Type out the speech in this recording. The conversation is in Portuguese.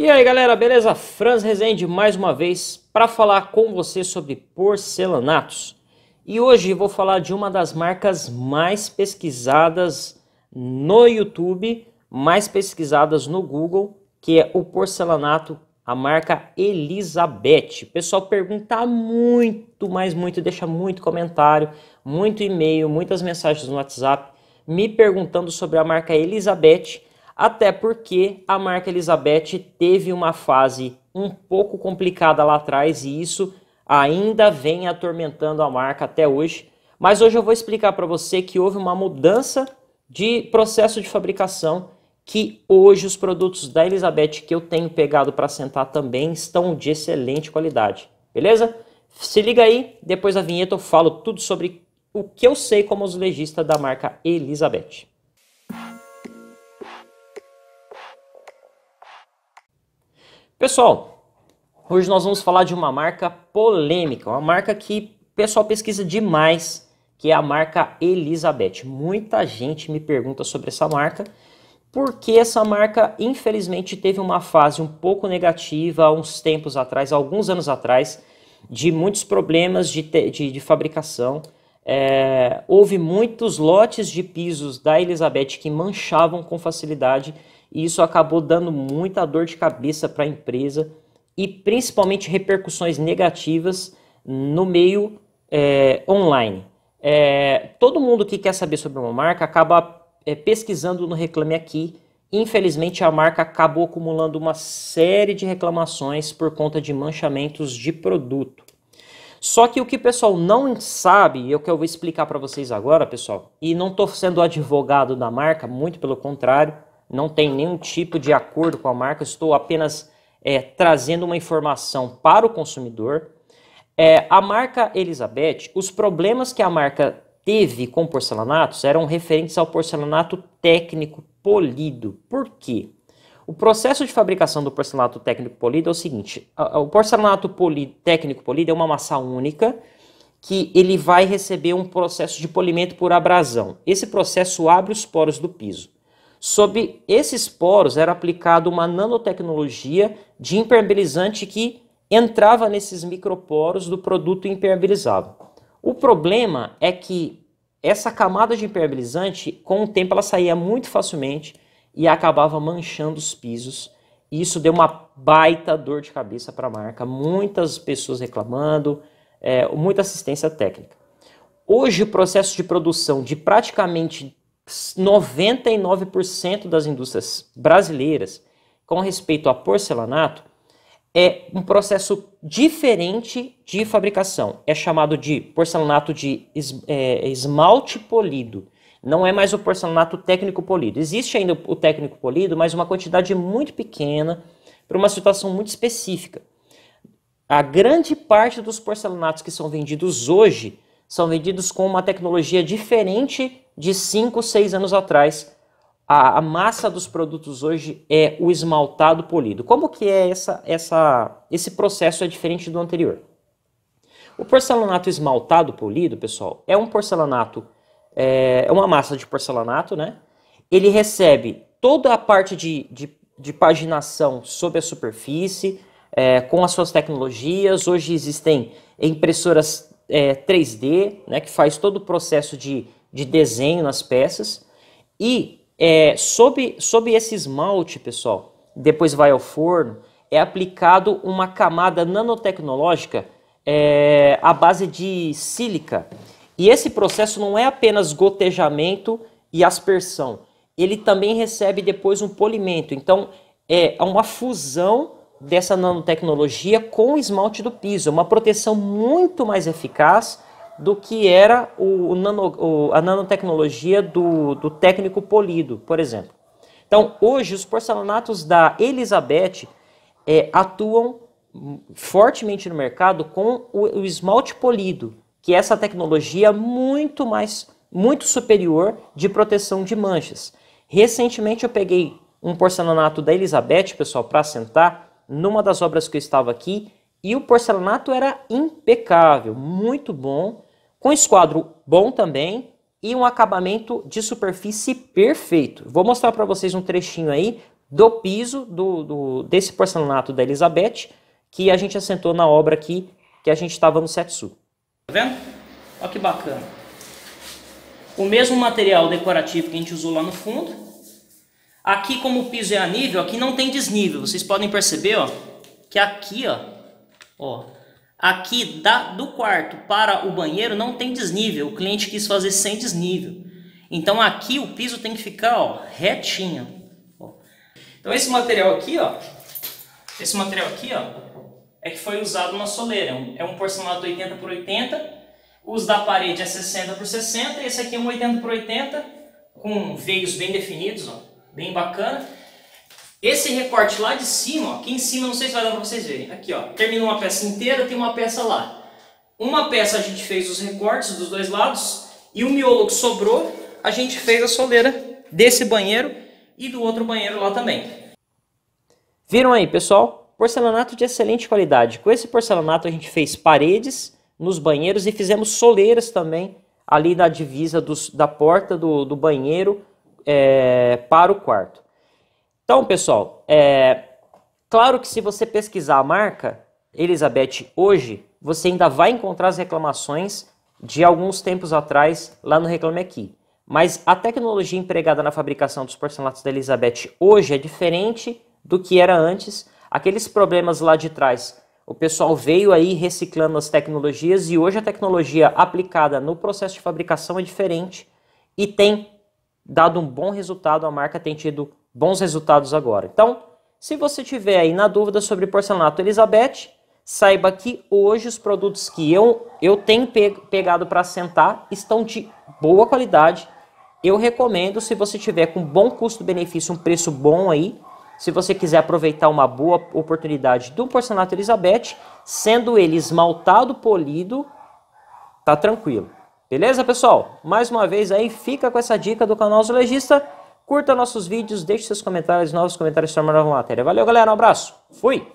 E aí galera, beleza? Franz Rezende mais uma vez para falar com você sobre porcelanatos. E hoje vou falar de uma das marcas mais pesquisadas no YouTube, mais pesquisadas no Google, que é o porcelanato, a marca Elizabeth. O pessoal pergunta muito, mais muito, deixa muito comentário, muito e-mail, muitas mensagens no WhatsApp me perguntando sobre a marca Elizabeth até porque a marca Elizabeth teve uma fase um pouco complicada lá atrás e isso ainda vem atormentando a marca até hoje. Mas hoje eu vou explicar para você que houve uma mudança de processo de fabricação que hoje os produtos da Elizabeth que eu tenho pegado para sentar também estão de excelente qualidade. Beleza? Se liga aí, depois da vinheta eu falo tudo sobre o que eu sei como legistas da marca Elizabeth. Pessoal, hoje nós vamos falar de uma marca polêmica, uma marca que o pessoal pesquisa demais, que é a marca Elizabeth. Muita gente me pergunta sobre essa marca, porque essa marca, infelizmente, teve uma fase um pouco negativa há uns tempos atrás, alguns anos atrás, de muitos problemas de, de, de fabricação. É, houve muitos lotes de pisos da Elizabeth que manchavam com facilidade e isso acabou dando muita dor de cabeça para a empresa e principalmente repercussões negativas no meio é, online. É, todo mundo que quer saber sobre uma marca acaba é, pesquisando no Reclame Aqui. Infelizmente, a marca acabou acumulando uma série de reclamações por conta de manchamentos de produto. Só que o que o pessoal não sabe, e é o que eu vou explicar para vocês agora, pessoal, e não estou sendo advogado da marca, muito pelo contrário, não tem nenhum tipo de acordo com a marca, estou apenas é, trazendo uma informação para o consumidor. É, a marca Elizabeth, os problemas que a marca teve com porcelanatos eram referentes ao porcelanato técnico polido. Por quê? O processo de fabricação do porcelanato técnico polido é o seguinte: o porcelanato polido, técnico polido é uma massa única que ele vai receber um processo de polimento por abrasão. Esse processo abre os poros do piso. Sobre esses poros era aplicada uma nanotecnologia de impermeabilizante que entrava nesses microporos do produto impermeabilizado. O problema é que essa camada de impermeabilizante, com o tempo, ela saía muito facilmente e acabava manchando os pisos. E isso deu uma baita dor de cabeça para a marca, muitas pessoas reclamando, é, muita assistência técnica. Hoje, o processo de produção de praticamente 99% das indústrias brasileiras com respeito a porcelanato é um processo diferente de fabricação. É chamado de porcelanato de es, é, esmalte polido. Não é mais o porcelanato técnico polido. Existe ainda o técnico polido, mas uma quantidade muito pequena para uma situação muito específica. A grande parte dos porcelanatos que são vendidos hoje são vendidos com uma tecnologia diferente de 5, 6 anos atrás. A, a, massa dos produtos hoje é o esmaltado polido. Como que é essa, essa, esse processo é diferente do anterior? O porcelanato esmaltado polido, pessoal, é um porcelanato, é, é uma massa de porcelanato, né? Ele recebe toda a parte de, de, de paginação sobre a superfície, é, com as suas tecnologias. Hoje existem impressoras é, 3D, né, que faz todo o processo de, de desenho nas peças. E é, sob, sob esse esmalte, pessoal, depois vai ao forno, é aplicado uma camada nanotecnológica é, à base de sílica. E esse processo não é apenas gotejamento e aspersão, ele também recebe depois um polimento. Então, é uma fusão dessa nanotecnologia com esmalte do piso, é uma proteção muito mais eficaz do que era o, o nano, o, a nanotecnologia do, do técnico polido, por exemplo. Então, hoje, os porcelanatos da Elizabeth é, atuam fortemente no mercado com o, o, esmalte polido, que é essa tecnologia muito mais muito superior de proteção de manchas. Recentemente eu peguei um porcelanato da Elizabeth, pessoal, para sentar, numa das obras que eu estava aqui e o porcelanato era impecável, muito bom, com esquadro bom também e um acabamento de superfície perfeito. Vou mostrar para vocês um trechinho aí do piso do, do, desse porcelanato da Elizabeth que a gente assentou na obra aqui que a gente estava no Setsu. Tá vendo? Olha que bacana. O mesmo material decorativo que a gente usou lá no fundo, Aqui, como o piso é a nível, aqui não tem desnível. Vocês podem perceber, ó, que aqui, ó, ó, aqui da, do quarto para o banheiro não tem desnível. O cliente quis fazer sem desnível. Então aqui o piso tem que ficar, ó, retinho. Ó. Então esse material aqui, ó, esse material aqui, ó, é que foi usado na soleira. É um é porcelanato 80 por 80. Os da parede é 60 por 60. Esse aqui é um 80 por 80 com veios bem definidos, ó bem bacana. Esse recorte lá de cima, ó, aqui em cima, não sei se vai dar para vocês verem. Aqui, ó, terminou uma peça inteira, tem uma peça lá. Uma peça a gente fez os recortes dos dois lados e o miolo que sobrou, a gente fez a soleira desse banheiro e do outro banheiro lá também. Viram aí, pessoal? Porcelanato de excelente qualidade. Com esse porcelanato a gente fez paredes nos banheiros e fizemos soleiras também ali na divisa dos, da porta do, do banheiro é, para o quarto. Então, pessoal, é, claro que se você pesquisar a marca Elizabeth hoje, você ainda vai encontrar as reclamações de alguns tempos atrás lá no Reclame Aqui. Mas a tecnologia empregada na fabricação dos porcelanatos da Elizabeth hoje é diferente do que era antes. Aqueles problemas lá de trás, o pessoal veio aí reciclando as tecnologias e hoje a tecnologia aplicada no processo de fabricação é diferente e tem dado um bom resultado, a marca tem tido bons resultados agora. Então, se você tiver aí na dúvida sobre porcelanato Elizabeth, saiba que hoje os produtos que eu, eu tenho pegado para sentar estão de boa qualidade. Eu recomendo, se você tiver com bom custo-benefício, um preço bom aí, se você quiser aproveitar uma boa oportunidade do porcelanato Elizabeth, sendo ele esmaltado, polido, tá tranquilo. Beleza, pessoal? Mais uma vez aí, fica com essa dica do canal Zoologista. Curta nossos vídeos, deixe seus comentários, novos comentários sobre a nova matéria. Valeu, galera. Um abraço. Fui!